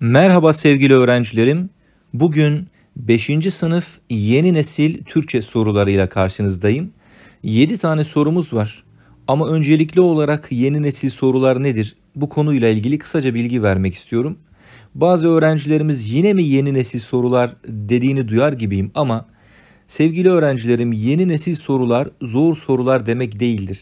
Merhaba sevgili öğrencilerim. Bugün 5. sınıf yeni nesil Türkçe sorularıyla karşınızdayım. 7 tane sorumuz var. Ama öncelikli olarak yeni nesil sorular nedir? Bu konuyla ilgili kısaca bilgi vermek istiyorum. Bazı öğrencilerimiz yine mi yeni nesil sorular dediğini duyar gibiyim ama sevgili öğrencilerim yeni nesil sorular zor sorular demek değildir.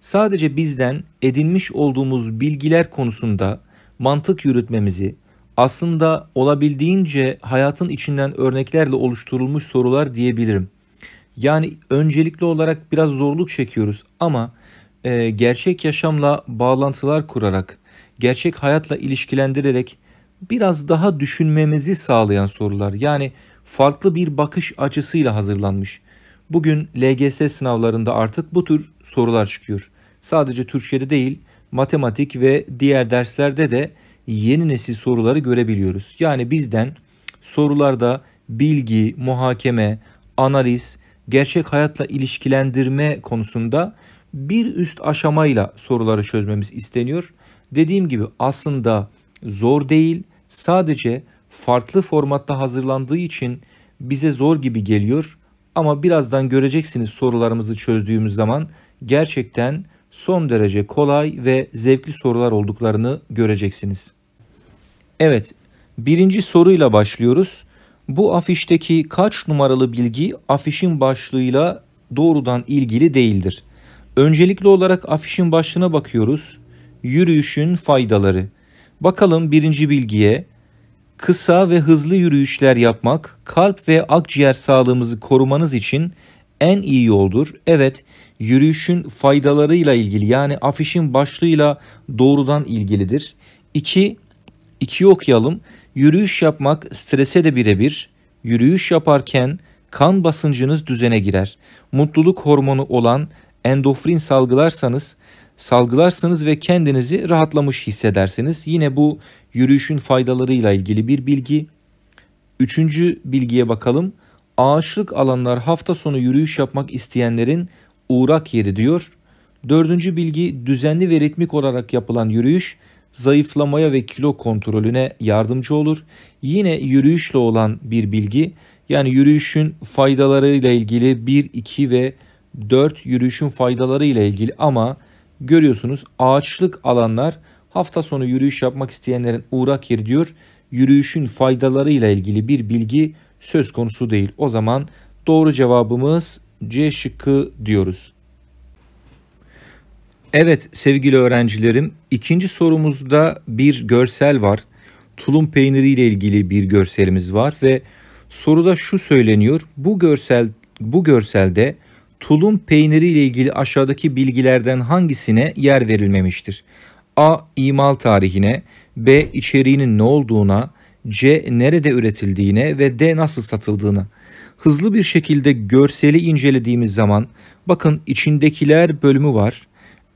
Sadece bizden edinmiş olduğumuz bilgiler konusunda mantık yürütmemizi, aslında olabildiğince hayatın içinden örneklerle oluşturulmuş sorular diyebilirim. Yani öncelikli olarak biraz zorluk çekiyoruz ama e, gerçek yaşamla bağlantılar kurarak, gerçek hayatla ilişkilendirerek biraz daha düşünmemizi sağlayan sorular. Yani farklı bir bakış açısıyla hazırlanmış. Bugün LGS sınavlarında artık bu tür sorular çıkıyor. Sadece Türkçe'de değil, matematik ve diğer derslerde de yeni nesil soruları görebiliyoruz. Yani bizden sorularda bilgi, muhakeme, analiz, gerçek hayatla ilişkilendirme konusunda bir üst aşamayla soruları çözmemiz isteniyor. Dediğim gibi aslında zor değil, sadece farklı formatta hazırlandığı için bize zor gibi geliyor. Ama birazdan göreceksiniz sorularımızı çözdüğümüz zaman gerçekten son derece kolay ve zevkli sorular olduklarını göreceksiniz. Evet, birinci soruyla başlıyoruz. Bu afişteki kaç numaralı bilgi afişin başlığıyla doğrudan ilgili değildir? Öncelikli olarak afişin başlığına bakıyoruz. Yürüyüşün faydaları. Bakalım birinci bilgiye. Kısa ve hızlı yürüyüşler yapmak kalp ve akciğer sağlığımızı korumanız için en iyi yoldur. Evet, yürüyüşün faydalarıyla ilgili yani afişin başlığıyla doğrudan ilgilidir. 2 2'yi okuyalım. Yürüyüş yapmak strese de birebir. Yürüyüş yaparken kan basıncınız düzene girer. Mutluluk hormonu olan endofrin salgılarsanız salgılarsınız ve kendinizi rahatlamış hissedersiniz. Yine bu yürüyüşün faydalarıyla ilgili bir bilgi. Üçüncü bilgiye bakalım. Ağaçlık alanlar hafta sonu yürüyüş yapmak isteyenlerin uğrak yeri diyor. Dördüncü bilgi düzenli ve ritmik olarak yapılan yürüyüş zayıflamaya ve kilo kontrolüne yardımcı olur. Yine yürüyüşle olan bir bilgi yani yürüyüşün faydaları ile ilgili 1, 2 ve 4 yürüyüşün faydaları ile ilgili ama görüyorsunuz ağaçlık alanlar hafta sonu yürüyüş yapmak isteyenlerin uğrak yeri diyor. Yürüyüşün ile ilgili bir bilgi söz konusu değil. O zaman doğru cevabımız C şıkkı diyoruz. Evet sevgili öğrencilerim, ikinci sorumuzda bir görsel var. Tulum peyniri ile ilgili bir görselimiz var ve soruda şu söyleniyor. Bu görsel bu görselde tulum peyniri ile ilgili aşağıdaki bilgilerden hangisine yer verilmemiştir? A. imal tarihine, B. içeriğinin ne olduğuna, C. Nerede üretildiğine ve D. Nasıl satıldığına. Hızlı bir şekilde görseli incelediğimiz zaman bakın içindekiler bölümü var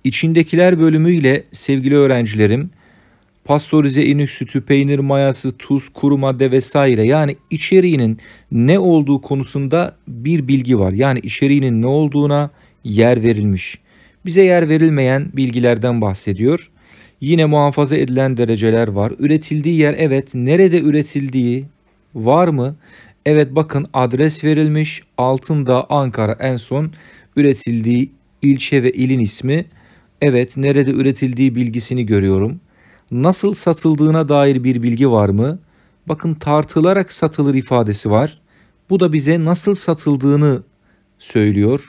İçindekiler bölümüyle sevgili öğrencilerim pastorize inek sütü, peynir mayası, tuz, kuru madde vesaire yani içeriğinin ne olduğu konusunda bir bilgi var. Yani içeriğinin ne olduğuna yer verilmiş. Bize yer verilmeyen bilgilerden bahsediyor. Yine muhafaza edilen dereceler var. Üretildiği yer evet, nerede üretildiği var mı? Evet bakın adres verilmiş. Altında Ankara en son üretildiği ilçe ve ilin ismi Evet, nerede üretildiği bilgisini görüyorum. Nasıl satıldığına dair bir bilgi var mı? Bakın tartılarak satılır ifadesi var. Bu da bize nasıl satıldığını söylüyor.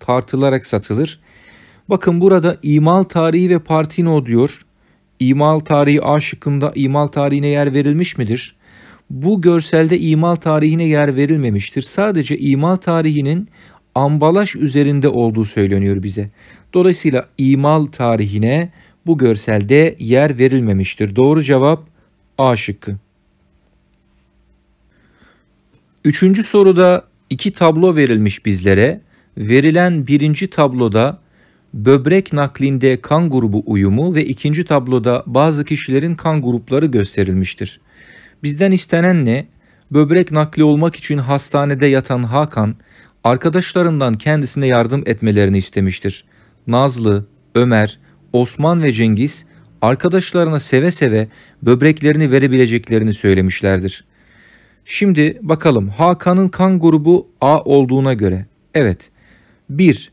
Tartılarak satılır. Bakın burada imal tarihi ve partino diyor. İmal tarihi A şıkkında imal tarihine yer verilmiş midir? Bu görselde imal tarihine yer verilmemiştir. Sadece imal tarihinin ambalaj üzerinde olduğu söyleniyor bize. Dolayısıyla imal tarihine bu görselde yer verilmemiştir. Doğru cevap A şıkkı. Üçüncü soruda iki tablo verilmiş bizlere. Verilen birinci tabloda böbrek naklinde kan grubu uyumu ve ikinci tabloda bazı kişilerin kan grupları gösterilmiştir. Bizden istenen ne? Böbrek nakli olmak için hastanede yatan Hakan, arkadaşlarından kendisine yardım etmelerini istemiştir. Nazlı, Ömer, Osman ve Cengiz arkadaşlarına seve seve böbreklerini verebileceklerini söylemişlerdir. Şimdi bakalım Hakan'ın kan grubu A olduğuna göre. Evet. 1.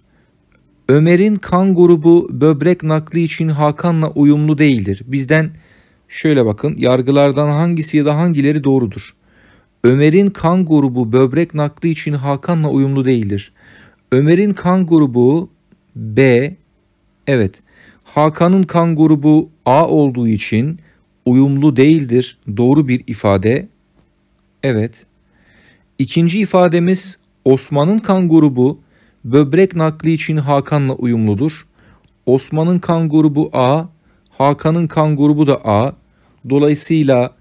Ömer'in kan grubu böbrek nakli için Hakan'la uyumlu değildir. Bizden şöyle bakın yargılardan hangisi ya da hangileri doğrudur? Ömer'in kan grubu böbrek nakli için Hakan'la uyumlu değildir. Ömer'in kan grubu B. Evet. Hakan'ın kan grubu A olduğu için uyumlu değildir. Doğru bir ifade. Evet. İkinci ifademiz Osman'ın kan grubu böbrek nakli için Hakan'la uyumludur. Osman'ın kan grubu A, Hakan'ın kan grubu da A. Dolayısıyla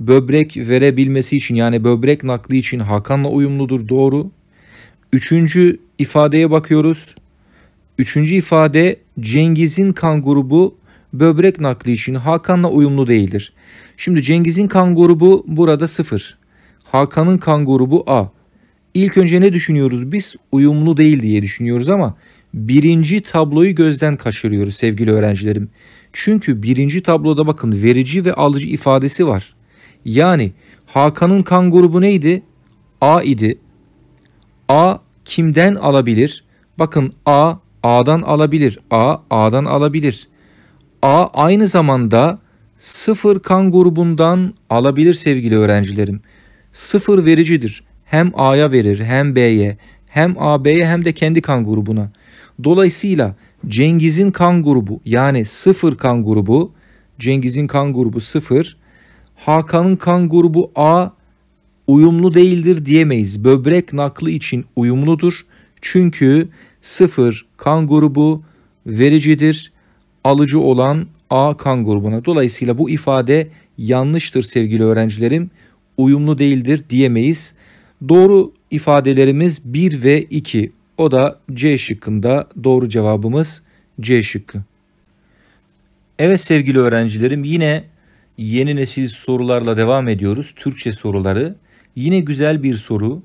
böbrek verebilmesi için yani böbrek nakli için Hakan'la uyumludur doğru. Üçüncü ifadeye bakıyoruz. Üçüncü ifade Cengiz'in kan grubu böbrek nakli için Hakan'la uyumlu değildir. Şimdi Cengiz'in kan grubu burada sıfır. Hakan'ın kan grubu A. İlk önce ne düşünüyoruz biz? Uyumlu değil diye düşünüyoruz ama birinci tabloyu gözden kaçırıyoruz sevgili öğrencilerim. Çünkü birinci tabloda bakın verici ve alıcı ifadesi var. Yani Hakan'ın kan grubu neydi? A idi. A kimden alabilir? Bakın A A'dan alabilir. A A'dan alabilir. A aynı zamanda sıfır kan grubundan alabilir sevgili öğrencilerim. Sıfır vericidir. Hem A'ya verir hem B'ye hem AB'ye hem de kendi kan grubuna. Dolayısıyla Cengiz'in kan grubu yani sıfır kan grubu Cengiz'in kan grubu sıfır Hakan'ın kan grubu A uyumlu değildir diyemeyiz. Böbrek nakli için uyumludur. Çünkü sıfır kan grubu vericidir. Alıcı olan A kan grubuna. Dolayısıyla bu ifade yanlıştır sevgili öğrencilerim. Uyumlu değildir diyemeyiz. Doğru ifadelerimiz 1 ve 2. O da C şıkkında doğru cevabımız C şıkkı. Evet sevgili öğrencilerim yine yeni nesil sorularla devam ediyoruz. Türkçe soruları. Yine güzel bir soru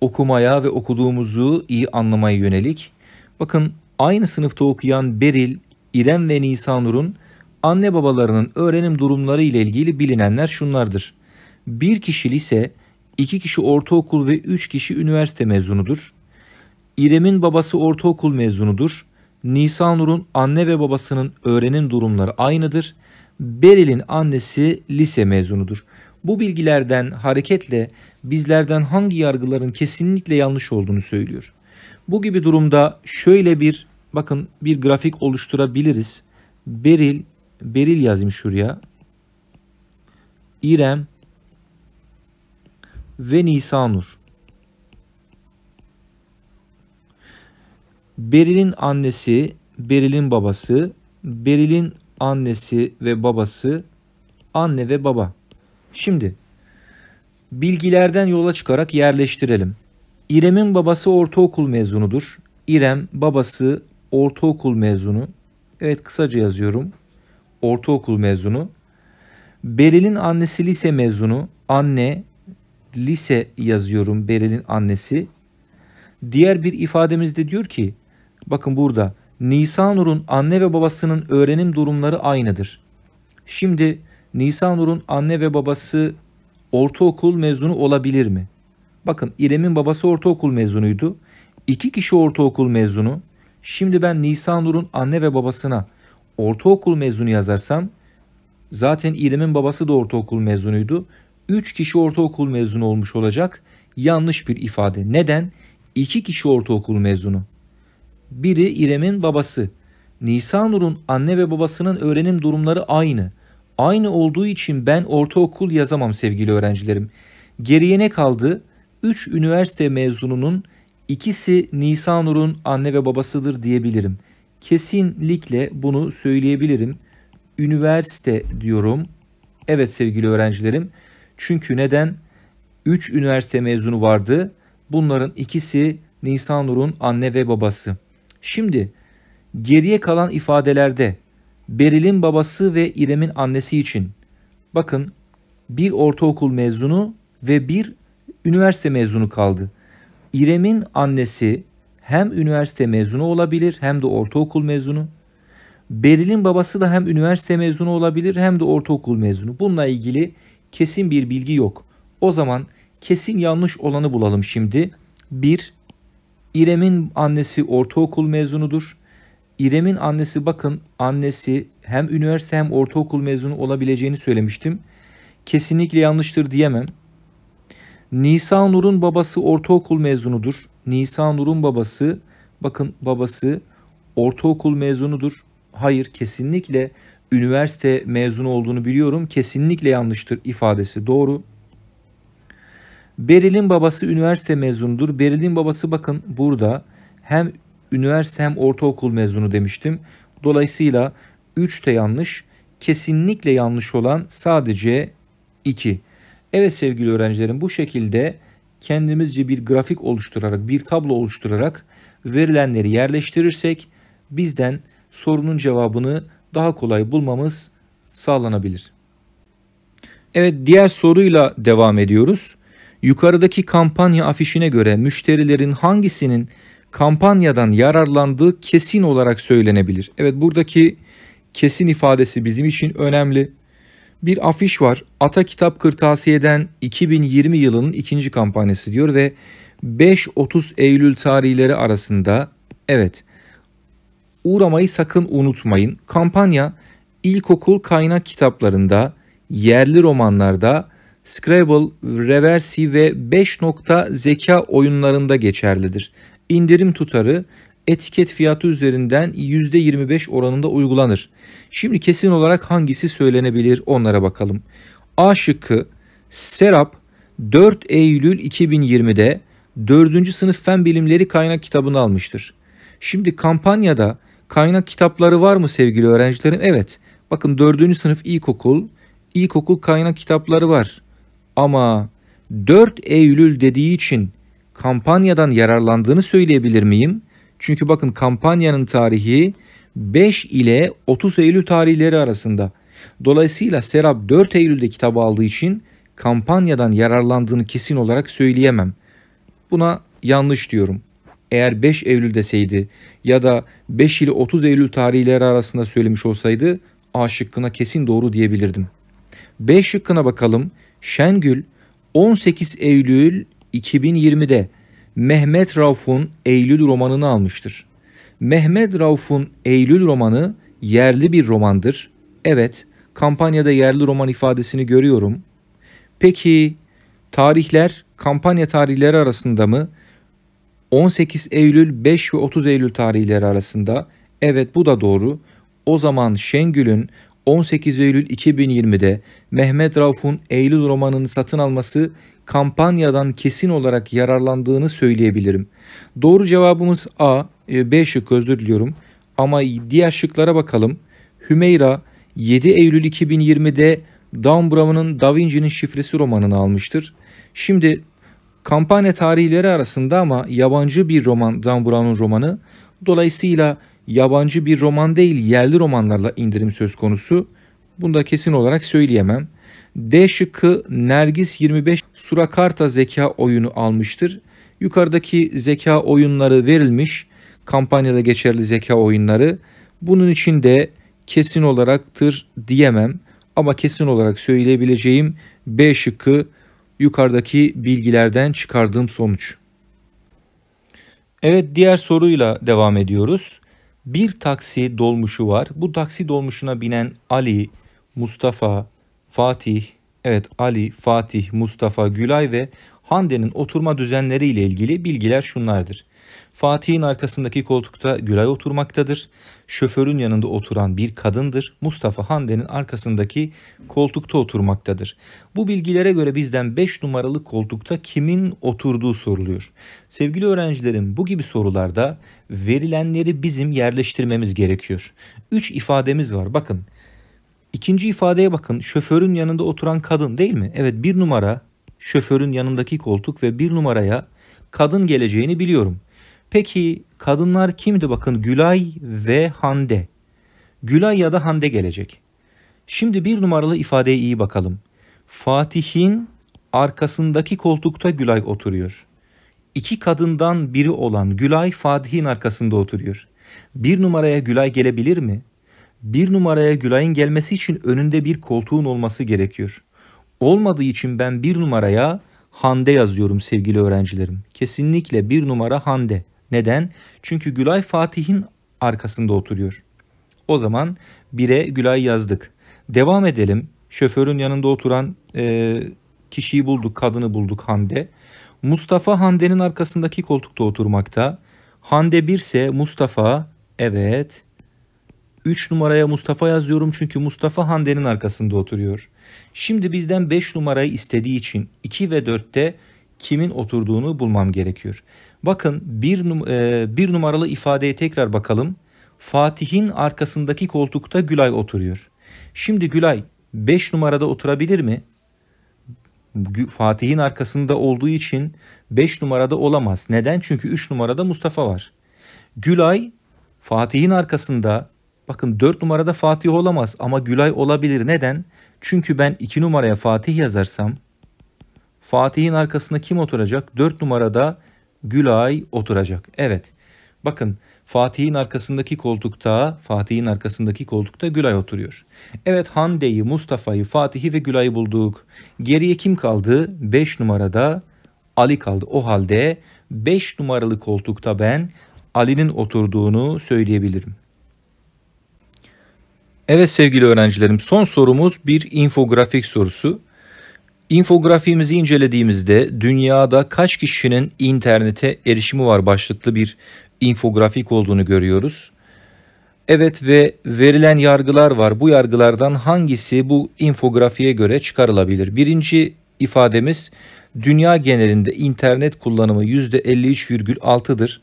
okumaya ve okuduğumuzu iyi anlamaya yönelik. Bakın aynı sınıfta okuyan Beril, İrem ve Nisanur'un anne babalarının öğrenim durumları ile ilgili bilinenler şunlardır. Bir kişi lise, iki kişi ortaokul ve üç kişi üniversite mezunudur. İrem'in babası ortaokul mezunudur. Nisanur'un anne ve babasının öğrenim durumları aynıdır. Beril'in annesi lise mezunudur. Bu bilgilerden hareketle bizlerden hangi yargıların kesinlikle yanlış olduğunu söylüyor. Bu gibi durumda şöyle bir bakın bir grafik oluşturabiliriz. Beril, Beril yazayım şuraya. İrem ve Nisanur. Beril'in annesi, Beril'in babası, Beril'in annesi ve babası, anne ve baba. Şimdi Bilgilerden yola çıkarak yerleştirelim. İrem'in babası ortaokul mezunudur. İrem babası ortaokul mezunu. Evet kısaca yazıyorum. Ortaokul mezunu. Beril'in annesi lise mezunu. Anne lise yazıyorum Beril'in annesi. Diğer bir ifademizde diyor ki bakın burada Nisanur'un anne ve babasının öğrenim durumları aynıdır. Şimdi Nisanur'un anne ve babası ortaokul mezunu olabilir mi? Bakın İrem'in babası ortaokul mezunuydu. İki kişi ortaokul mezunu. Şimdi ben Nisan Nisanur'un anne ve babasına ortaokul mezunu yazarsam zaten İrem'in babası da ortaokul mezunuydu. Üç kişi ortaokul mezunu olmuş olacak. Yanlış bir ifade. Neden? İki kişi ortaokul mezunu. Biri İrem'in babası. Nisan Nisanur'un anne ve babasının öğrenim durumları aynı aynı olduğu için ben ortaokul yazamam sevgili öğrencilerim. Geriye ne kaldı? 3 üniversite mezununun ikisi Nisanur'un anne ve babasıdır diyebilirim. Kesinlikle bunu söyleyebilirim. Üniversite diyorum. Evet sevgili öğrencilerim. Çünkü neden? 3 üniversite mezunu vardı. Bunların ikisi Nisanur'un anne ve babası. Şimdi geriye kalan ifadelerde Beril'in babası ve İrem'in annesi için. Bakın bir ortaokul mezunu ve bir üniversite mezunu kaldı. İrem'in annesi hem üniversite mezunu olabilir hem de ortaokul mezunu. Beril'in babası da hem üniversite mezunu olabilir hem de ortaokul mezunu. Bununla ilgili kesin bir bilgi yok. O zaman kesin yanlış olanı bulalım şimdi. 1. İrem'in annesi ortaokul mezunudur. İrem'in annesi bakın annesi hem üniversite hem ortaokul mezunu olabileceğini söylemiştim. Kesinlikle yanlıştır diyemem. Nisa Nur'un babası ortaokul mezunudur. Nisa Nur'un babası bakın babası ortaokul mezunudur. Hayır kesinlikle üniversite mezunu olduğunu biliyorum. Kesinlikle yanlıştır ifadesi doğru. Beril'in babası üniversite mezunudur. Beril'in babası bakın burada hem üniversite hem ortaokul mezunu demiştim. Dolayısıyla 3 de yanlış. Kesinlikle yanlış olan sadece 2. Evet sevgili öğrencilerim bu şekilde kendimizce bir grafik oluşturarak, bir tablo oluşturarak verilenleri yerleştirirsek bizden sorunun cevabını daha kolay bulmamız sağlanabilir. Evet diğer soruyla devam ediyoruz. Yukarıdaki kampanya afişine göre müşterilerin hangisinin kampanyadan yararlandığı kesin olarak söylenebilir. Evet buradaki kesin ifadesi bizim için önemli. Bir afiş var. Ata Kitap Kırtasiye'den 2020 yılının ikinci kampanyası diyor ve 5-30 Eylül tarihleri arasında evet uğramayı sakın unutmayın. Kampanya ilkokul kaynak kitaplarında, yerli romanlarda, Scrabble, Reversi ve 5 nokta zeka oyunlarında geçerlidir indirim tutarı etiket fiyatı üzerinden %25 oranında uygulanır. Şimdi kesin olarak hangisi söylenebilir onlara bakalım. A şıkkı Serap 4 Eylül 2020'de 4. sınıf fen bilimleri kaynak kitabını almıştır. Şimdi kampanyada kaynak kitapları var mı sevgili öğrencilerim? Evet. Bakın 4. sınıf ilkokul, ilkokul kaynak kitapları var. Ama 4 Eylül dediği için kampanyadan yararlandığını söyleyebilir miyim? Çünkü bakın kampanyanın tarihi 5 ile 30 Eylül tarihleri arasında. Dolayısıyla Serap 4 Eylül'de kitabı aldığı için kampanyadan yararlandığını kesin olarak söyleyemem. Buna yanlış diyorum. Eğer 5 Eylül deseydi ya da 5 ile 30 Eylül tarihleri arasında söylemiş olsaydı A şıkkına kesin doğru diyebilirdim. B şıkkına bakalım. Şengül 18 Eylül 2020'de Mehmet Rauf'un Eylül romanını almıştır. Mehmet Rauf'un Eylül romanı yerli bir romandır. Evet, kampanyada yerli roman ifadesini görüyorum. Peki tarihler kampanya tarihleri arasında mı? 18 Eylül 5 ve 30 Eylül tarihleri arasında. Evet bu da doğru. O zaman Şengül'ün 18 Eylül 2020'de Mehmet Rauf'un Eylül romanını satın alması kampanyadan kesin olarak yararlandığını söyleyebilirim. Doğru cevabımız A, e, B şık özür diliyorum. Ama diğer şıklara bakalım. Hümeyra 7 Eylül 2020'de Dan Brown'un Da Vinci'nin şifresi romanını almıştır. Şimdi kampanya tarihleri arasında ama yabancı bir roman Dan Brown'un romanı. Dolayısıyla yabancı bir roman değil yerli romanlarla indirim söz konusu. Bunu da kesin olarak söyleyemem. D şıkkı Nergis 25 Surakarta zeka oyunu almıştır. Yukarıdaki zeka oyunları verilmiş. Kampanyada geçerli zeka oyunları. Bunun için de kesin olaraktır diyemem ama kesin olarak söyleyebileceğim B şıkkı yukarıdaki bilgilerden çıkardığım sonuç. Evet diğer soruyla devam ediyoruz. Bir taksi dolmuşu var. Bu taksi dolmuşuna binen Ali, Mustafa, Fatih, Evet Ali, Fatih, Mustafa, Gülay ve Hande'nin oturma düzenleri ile ilgili bilgiler şunlardır. Fatih'in arkasındaki koltukta Gülay oturmaktadır. Şoförün yanında oturan bir kadındır. Mustafa Hande'nin arkasındaki koltukta oturmaktadır. Bu bilgilere göre bizden 5 numaralı koltukta kimin oturduğu soruluyor. Sevgili öğrencilerim bu gibi sorularda verilenleri bizim yerleştirmemiz gerekiyor. 3 ifademiz var bakın. İkinci ifadeye bakın şoförün yanında oturan kadın değil mi? Evet bir numara şoförün yanındaki koltuk ve bir numaraya kadın geleceğini biliyorum. Peki kadınlar kimdi bakın Gülay ve Hande. Gülay ya da Hande gelecek. Şimdi bir numaralı ifadeye iyi bakalım. Fatih'in arkasındaki koltukta Gülay oturuyor. İki kadından biri olan Gülay Fatih'in arkasında oturuyor. Bir numaraya Gülay gelebilir mi? bir numaraya Gülay'ın gelmesi için önünde bir koltuğun olması gerekiyor. Olmadığı için ben bir numaraya Hande yazıyorum sevgili öğrencilerim. Kesinlikle bir numara Hande. Neden? Çünkü Gülay Fatih'in arkasında oturuyor. O zaman 1'e Gülay yazdık. Devam edelim. Şoförün yanında oturan e, kişiyi bulduk, kadını bulduk Hande. Mustafa Hande'nin arkasındaki koltukta oturmakta. Hande 1 ise Mustafa evet 3 numaraya Mustafa yazıyorum çünkü Mustafa Hande'nin arkasında oturuyor. Şimdi bizden 5 numarayı istediği için 2 ve 4'te kimin oturduğunu bulmam gerekiyor. Bakın 1 num e, bir numaralı ifadeye tekrar bakalım. Fatih'in arkasındaki koltukta Gülay oturuyor. Şimdi Gülay 5 numarada oturabilir mi? Fatih'in arkasında olduğu için 5 numarada olamaz. Neden? Çünkü 3 numarada Mustafa var. Gülay Fatih'in arkasında Bakın 4 numarada Fatih olamaz ama Gülay olabilir. Neden? Çünkü ben 2 numaraya Fatih yazarsam Fatih'in arkasında kim oturacak? 4 numarada Gülay oturacak. Evet. Bakın Fatih'in arkasındaki koltukta, Fatih'in arkasındaki koltukta Gülay oturuyor. Evet Hande'yi, Mustafa'yı, Fatih'i ve Gülay'ı bulduk. Geriye kim kaldı? 5 numarada Ali kaldı. O halde 5 numaralı koltukta ben Ali'nin oturduğunu söyleyebilirim. Evet sevgili öğrencilerim son sorumuz bir infografik sorusu. İnfografiğimizi incelediğimizde dünyada kaç kişinin internete erişimi var başlıklı bir infografik olduğunu görüyoruz. Evet ve verilen yargılar var. Bu yargılardan hangisi bu infografiye göre çıkarılabilir? Birinci ifademiz dünya genelinde internet kullanımı %53,6'dır.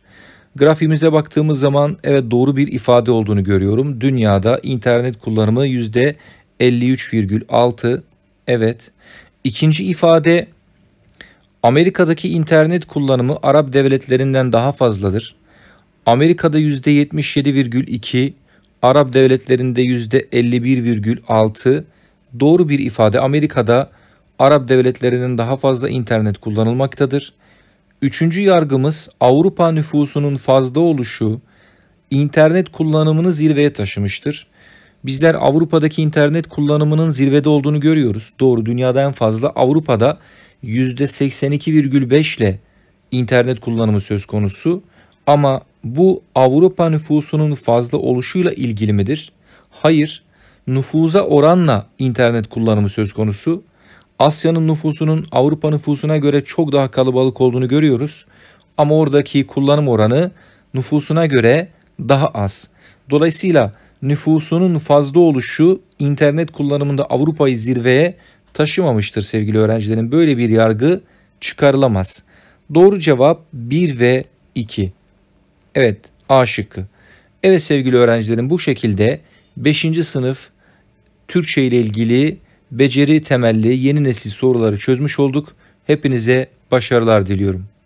Grafiğimize baktığımız zaman evet doğru bir ifade olduğunu görüyorum. Dünyada internet kullanımı yüzde %53,6 evet. İkinci ifade Amerika'daki internet kullanımı Arap devletlerinden daha fazladır. Amerika'da yüzde %77,2, Arap devletlerinde yüzde %51,6 doğru bir ifade. Amerika'da Arap devletlerinden daha fazla internet kullanılmaktadır. Üçüncü yargımız Avrupa nüfusunun fazla oluşu internet kullanımını zirveye taşımıştır. Bizler Avrupa'daki internet kullanımının zirvede olduğunu görüyoruz. Doğru dünyada en fazla Avrupa'da %82,5 ile internet kullanımı söz konusu. Ama bu Avrupa nüfusunun fazla oluşuyla ilgili midir? Hayır. Nüfuza oranla internet kullanımı söz konusu. Asya'nın nüfusunun Avrupa nüfusuna göre çok daha kalabalık olduğunu görüyoruz. Ama oradaki kullanım oranı nüfusuna göre daha az. Dolayısıyla nüfusunun fazla oluşu internet kullanımında Avrupa'yı zirveye taşımamıştır sevgili öğrencilerin. Böyle bir yargı çıkarılamaz. Doğru cevap 1 ve 2. Evet A şıkkı. Evet sevgili öğrencilerim bu şekilde 5. sınıf Türkçe ile ilgili beceri temelli yeni nesil soruları çözmüş olduk. Hepinize başarılar diliyorum.